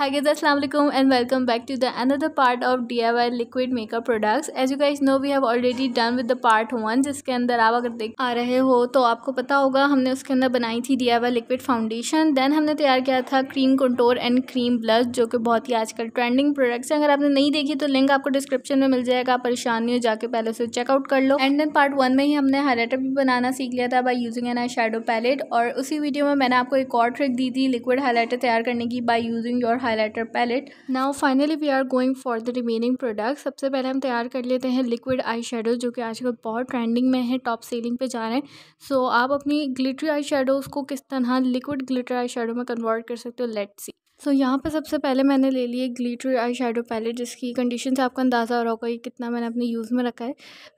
Hi and welcome back to the another part of D I Y liquid makeup products as you guys know we have already done with the part one जिसके अंदर आप अगर देख आ रहे हो तो आपको पता होगा हमने उसके अंदर बनाई थी D I Y liquid foundation then हमने तैयार किया था cream contour and cream blush जो कि बहुत ही आजकल ट्रेंडिंग प्रोडक्ट्स हैं अगर आपने नहीं देखी तो लिंक आपको डिस्क्रिप्शन में मिल जाएगा आप परेशान नहीं हो जाकर पहले उसे चेकआउट कर लो एंड देन पार्ट वन में ही हमने हाईलाइटर भी बनाना सीख लिया था by using an eye shadow palette और उसी वीडियो में मैंने आपको एक और ट्रिक दी थी लिक्विड हाईलाइटर तैयार करने की by using your highlighter palette now finally we are going for the remaining product सबसे पहले हम तैयार कर लेते हैं लिक्विड आई शेडो जो कि आजकल बहुत ट्रेंडिंग में है टॉप सेलिंग पे जा रहे हैं सो so, आप अपनी ग्लिटरी आई शेडोज को किस तरह लिक्विड ग्लिटर आई शेडो में कन्वर्ट कर सकते हो लेट सी सो so, यहाँ पे सबसे पहले मैंने ले ली एक ग्लीटर आई शेडो पैलेट जिसकी कंडीशन से आपका अंदाज़ा हो रहा होगा कि कितना मैंने अपने यूज़ में रखा है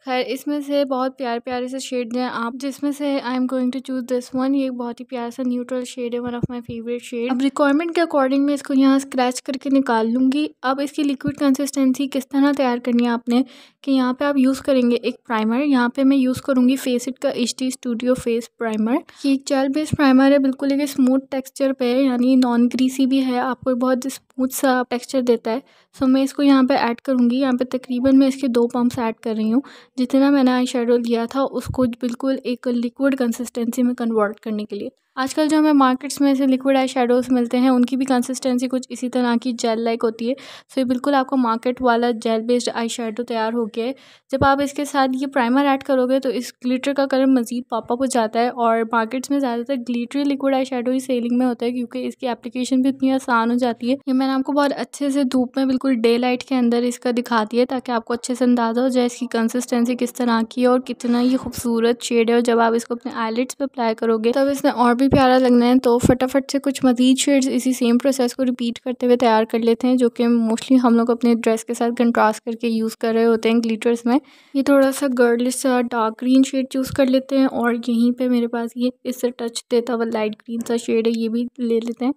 खैर इसमें से बहुत प्यार प्यारे से शेड हैं आप जिसमें से I am going to choose this one ये बहुत ही प्यारा सा न्यूट्रल शेड है one of my favourite shade अब रिक्वायरमेंट के अकॉर्डिंग मैं इसको यहाँ स्क्रैच करके निकाल लूँगी अब इसकी लिक्विड कंसिस्टेंसी किस तरह तैयार करनी है आपने कि यहाँ पर आप यूज़ करेंगे एक प्राइमर यहाँ पर मैं यूज़ करूँगी फेस इट का एच स्टूडियो फेस प्राइमर ये एक जेल बेस्ड प्राइमर है बिल्कुल एक स्मूथ टेक्स्चर पे है यानी नॉन ग्रीसी भी है है आपको बहुत स्मूथ सा टेक्सचर देता है सो मैं इसको यहाँ पे ऐड करूँगी यहाँ पे तकरीबन मैं इसके दो पम्प्स ऐड कर रही हूँ जितना मैंने आई शेडो लिया था उसको बिल्कुल एक लिक्विड कंसिस्टेंसी में कन्वर्ट करने के लिए आजकल जो हमें मार्केट्स में ऐसे लिक्विड आई शेडोज़ मिलते हैं उनकी भी कंसिस्टेंसी कुछ इसी तरह की जेल लाइक होती है सो ये बिल्कुल आपको मार्केट वाला जेल बेस्ड आई शेडो तैयार हो गया है जब आप इसके साथ ये प्राइमर ऐड करोगे तो इस ग्लिटर का कलर मज़ीद पापा हो जाता है और मार्केट्स में ज़्यादातर ग्लिटरी लिक्विड आई शेडो ही सेलिंग में होता है क्योंकि इसकी एप्लीकेशन भी इतनी आसान हो जाती है ये मैंने आपको बहुत अच्छे से धूप में बिल्कुल बिल्कुल डे लाइट के अंदर इसका दिखाती है ताकि आपको अच्छे से अंदाज़ा हो जाए इसकी कंसिस्टेंसी किस तरह की है और कितना ये खूबसूरत शेड है और जब आप इसको अपने आईलेट्स पर अप्लाई करोगे तब इसने और भी प्यारा लगना है तो फटाफट से कुछ मजीद शेड्स इसी सेम प्रोसेस को रिपीट करते हुए तैयार कर लेते हैं जो कि मोस्टली हम लोग अपने ड्रेस के साथ कंट्रास्ट करके यूज़ कर रहे होते हैं ग्लीटर्स में ये थोड़ा सा गर्लिस डार्क ग्रीन शेड चूज़ कर लेते हैं और यहीं पर मेरे पास ये इससे टच देता हुआ लाइट ग्रीन सा शेड है ये भी ले लेते हैं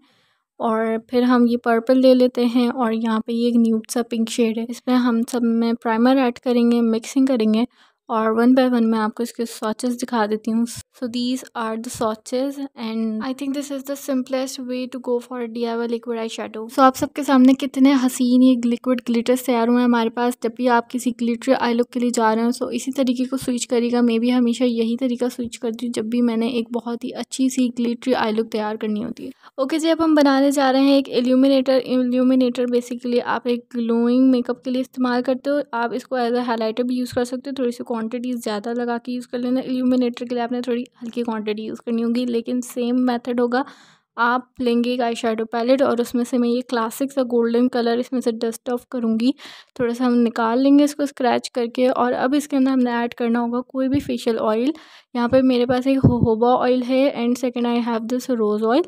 और फिर हम ये पर्पल ले लेते हैं और यहाँ पे ये एक न्यूड सा पिंक शेड है इसमें हम सब में प्राइमर ऐड करेंगे मिक्सिंग करेंगे और वन बाय वन मैं आपको इसके सॉचेस दिखा देती हूँ so these are the swatches and I think this is the simplest way to go for D I Y liquid eye shadow so आप सबके सामने कितने हसीन ये लिक्विड ग्लिटर्स तैयार हुए हैं हमारे पास जब भी आप किसी ग्लिटर आई लुक के लिए जा रहे हो सो so इसी तरीके को स्विच करिएगा मैं भी हमेशा यही तरीका स्विच करती हूँ जब भी मैंने एक बहुत ही अच्छी सी ग्लिटरी आई लुक तैयार करनी होती है ओके okay, जी अब हम बनाने जा रहे हैं एक एल्यूमिनेटर एल्यूमिनेटर बेसिकली आप एक ग्लोइंग मेकअप के लिए इस्तेमाल करते हो आप इसको एज अ हाईलाइटर भी यूज़ कर सकते हो थोड़ी सी क्वांटिटी ज़्यादा लगा के यूज़ कर लेना इल्यूमिनेटर के लिए आपने थोड़ी हल्की क्वांटिटी यूज़ करनी होगी लेकिन सेम मेथड होगा आप लेंगे एक आई शेडो पैलेट और उसमें से मैं ये क्लासिक सा गोल्डन कलर इसमें से डस्ट ऑफ करूँगी थोड़ा सा हम निकाल लेंगे इसको स्क्रैच करके और अब इसके अंदर हमने ऐड करना होगा कोई भी फेशियल ऑयल यहाँ पे मेरे पास एक होबा ऑयल है and second I have this rose oil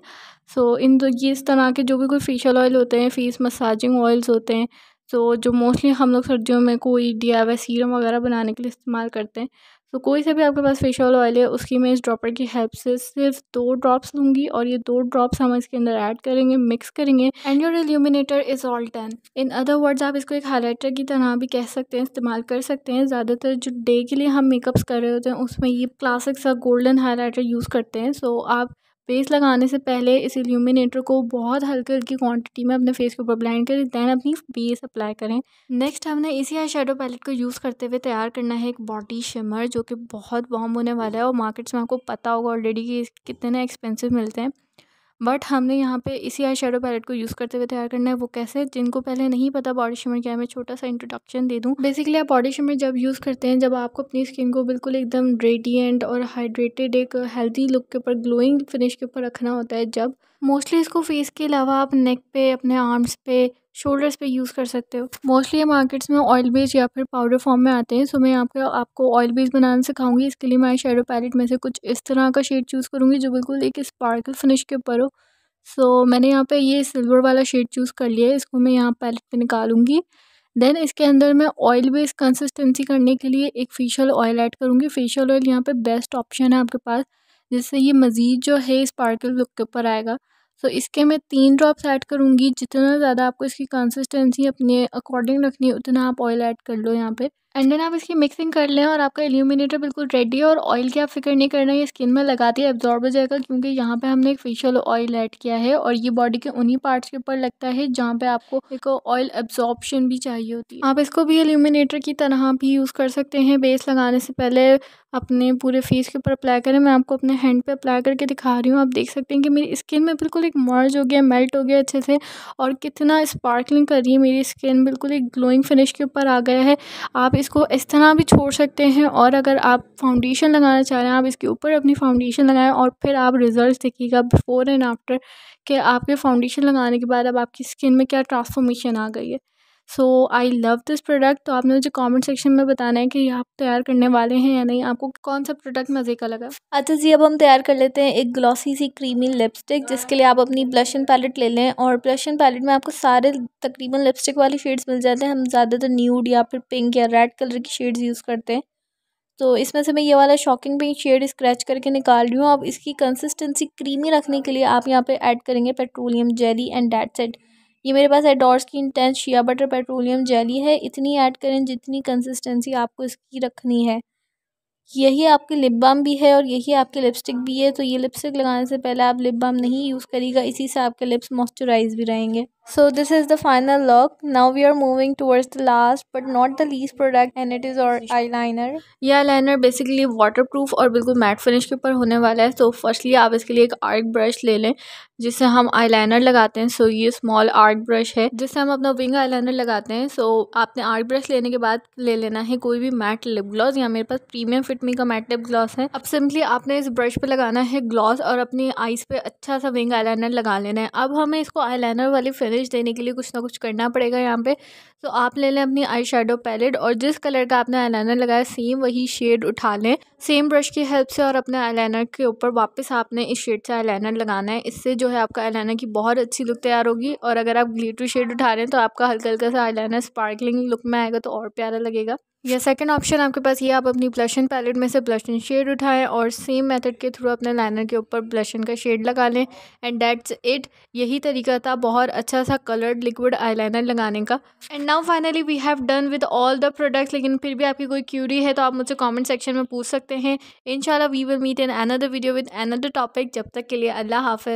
so इन दो ये इस तरह के जो भी कोई फेशियल ऑयल होते हैं फेस मसाजिंग ऑयल्स होते हैं सो जो मोस्टली हम लोग सर्दियों में कोई डिया वे सीरम वगैरह बनाने के लिए इस्तेमाल करते हैं तो कोई सा भी आपके पास फेशियल ऑयल है उसकी मैं इस ड्रॉपर की हेल्प से सिर्फ दो ड्रॉप्स लूँगी और ये दो ड्रॉप्स हम इसके अंदर ऐड करेंगे मिक्स करेंगे and your illuminator is all done in other words आप इसको एक हाईलाइटर की तरह भी कह सकते हैं इस्तेमाल कर सकते हैं ज़्यादातर जो डे के लिए हम मेकअप्स कर रहे होते हैं उसमें ये क्लासिक सा गोल्डन हाईलाइटर यूज़ करते हैं सो आप फेस लगाने से पहले इस इल्यूमिनेटर को बहुत हल्की हल्की क्वांटिटी में अपने फेस के ऊपर ब्लेंड करें देन अपनी बेस अप्लाई करें नेक्स्ट हमने इसी आई शेडो पैलेट को यूज़ करते हुए तैयार करना है एक बॉडी शिमर जो कि बहुत बॉम होने वाला है और मार्केट्स में आपको पता होगा ऑलरेडी कि कितने एक्सपेंसिव मिलते हैं बट हमने यहाँ पे इसी आई शेडो पैलेट को यूज़ करते हुए तैयार करना है वो कैसे जिनको पहले नहीं पता बॉडी शिमर क्या है मैं छोटा सा इंट्रोडक्शन दे दूँ बेसिकली आप बॉडी शिमर जब यूज़ करते हैं जब आपको अपनी स्किन को बिल्कुल एकदम रेडियंट और हाइड्रेटेड एक हेल्दी लुक के ऊपर ग्लोइंग फिनिश के ऊपर रखना होता है जब मोस्टली इसको फेस के अलावा आप नेक पे अपने आर्म्स पे शोल्डर्स पे यूज़ कर सकते हो मोस्टली ये मार्केट्स में ऑयल बेस या फिर पाउडर फॉर्म में आते हैं सो मैं यहाँ पे आपको ऑयल बेस बनाना सिखाऊंगी इसके लिए मैं शेडो पैलेट में से कुछ इस तरह का शेड चूज़ करूँगी जो बिल्कुल एक स्पार्कल फिनिश के ऊपर हो सो so, मैंने यहाँ पे ये सिल्वर वाला शेड चूज़ कर लिया है इसको मैं यहाँ पैलेट पर निकालूंगी देन इसके अंदर मैं ऑयल बेस्ड कंसिस्टेंसी करने के लिए एक फेशियल ऑयल ऐड करूँगी फेशियल ऑयल यहाँ पे बेस्ट ऑप्शन है आपके पास जिससे ये मज़ीद जो है स्पार्कल लुक के ऊपर आएगा सो so, इसके मैं तीन ड्रॉप्स ऐड करूँगी जितना ज़्यादा आपको इसकी कंसिस्टेंसी अपने अकॉर्डिंग रखनी है उतना आप ऑयल ऐड कर लो यहाँ पे एंड देन आप इसकी मिक्सिंग कर लें और आपका एल्यूमिनेटर बिल्कुल रेडी है और ऑयल की आप फिक्र नहीं करना है ये स्किन में लगाते ही एब्जॉर्ब हो जाएगा क्योंकि यहाँ पे हमने एक फेशियल ऑयल ऐड किया है और ये बॉडी के उन्हीं पार्ट्स के ऊपर लगता है जहाँ पे आपको एक ऑयल एब्जॉर्बशन भी चाहिए होती है आप इसको भी एल्यूमिनेटर की तरह भी यूज़ कर सकते हैं बेस लगाने से पहले अपने पूरे फेस के ऊपर अप्लाई करें मैं आपको अपने हैंड पे अप्लाई करके दिखा रही हूँ आप देख सकते हैं कि मेरी स्किन में बिल्कुल एक मर्ज हो गया मेल्ट हो गया अच्छे से और कितना स्पार्कलिंग कर रही है मेरी स्किन बिल्कुल एक ग्लोइंग फिनिश के ऊपर आ गया है आप इसको इस तरह भी छोड़ सकते हैं और अगर आप फाउंडेशन लगाना चाह रहे हैं आप इसके ऊपर अपनी फाउंडेशन लगाएं और फिर आप रिज़ल्ट देखिएगा बिफ़ोर एंड आफ्टर कि आपके फाउंडेशन लगाने के बाद अब आपकी स्किन में क्या ट्रांसफॉर्मेशन आ गई है so I love this product तो आपने मुझे कमेंट सेक्शन में बताना है कि आप तैयार करने वाले हैं या नहीं आपको कौन सा प्रोडक्ट मज़े का लगा अच्छा जी अब हम तैयार कर लेते हैं एक ग्लॉसी सी क्रीमी लिपस्टिक जिसके लिए आप अपनी ब्लश एंड पैलेट ले लें और ब्लश एंड पैलेट में आपको सारे तकरीबन लिपस्टिक वाले शेड्स मिल जाते हैं हम ज़्यादातर न्यूड या फिर पिंक या रेड कलर की शेड्स यूज़ करते हैं तो इसमें से मैं ये वाला शॉकिंग पिंक शेड स्क्रैच करके निकाल रही हूँ अब इसकी कंसिस्टेंसी क्रीमी रखने के लिए आप यहाँ पे ऐड करेंगे petroleum jelly and that set ये मेरे पास है डॉर्स की intense shea butter petroleum jelly है इतनी ऐड करें जितनी कंसिस्टेंसी आपको इसकी रखनी है यही आपके लिप बाम भी है और यही आपकी लिपस्टिक भी है तो ये लिपस्टिक लगाने से पहले आप लिप बाम नहीं यूज़ करिएगा इसी से आपके लिप्स मॉइस्चराइज भी रहेंगे So this is the final look. Now we are moving towards the last but not the least product and it is our eyeliner. ये eyeliner basically waterproof और बिल्कुल matte finish के ऊपर होने वाला है तो so firstly आप इसके लिए एक arc brush ले लें जिससे हम eyeliner लगाते हैं सो so ये small arc brush है जिससे हम अपना wing eyeliner लगाते हैं सो so आपने arc brush लेने के बाद ले लेना है कोई भी matte lip gloss या मेरे पास premium fit me का matte lip gloss है अब simply आपने इस brush पे लगाना है gloss और अपनी eyes पे अच्छा सा wing eyeliner लगा लेना है अब हमें इसको eyeliner वाली finish कवरेज देने के लिए कुछ ना कुछ करना पड़ेगा यहाँ पे तो आप ले लें अपनी आई शेडो पैलेट और जिस कलर का आपने आईलाइनर लगाया सेम वही शेड उठा लें सेम ब्रश की हेल्प से और अपने आईलाइनर के ऊपर वापस आपने इस शेड से आईलाइनर लगाना है इससे जो है आपका आईलाइनर की बहुत अच्छी लुक तैयार होगी और अगर आप ग्लिटरी शेड उठा रहे हैं तो आपका हल्का हल्का सा आईलाइनर स्पार्कलिंग लुक में आएगा तो और प्यारा लगेगा या सेकंड ऑप्शन आपके पास ये आप अपनी ब्लशन पैलेट में से ब्लशन शेड उठाएं और सेम मेथड के थ्रू अपने लाइनर के ऊपर ब्लशन का शेड लगा लें एंड डेट्स इट यही तरीका था बहुत अच्छा सा कलर्ड लिक्विड आईलाइनर लगाने का and now finally we have done with all the products लेकिन फिर भी आपकी कोई क्यूरी है तो आप मुझसे कॉमेंट सेक्शन में पूछ सकते हैं in we will meet in another video with another topic जब तक के लिए अल्लाह हाफ़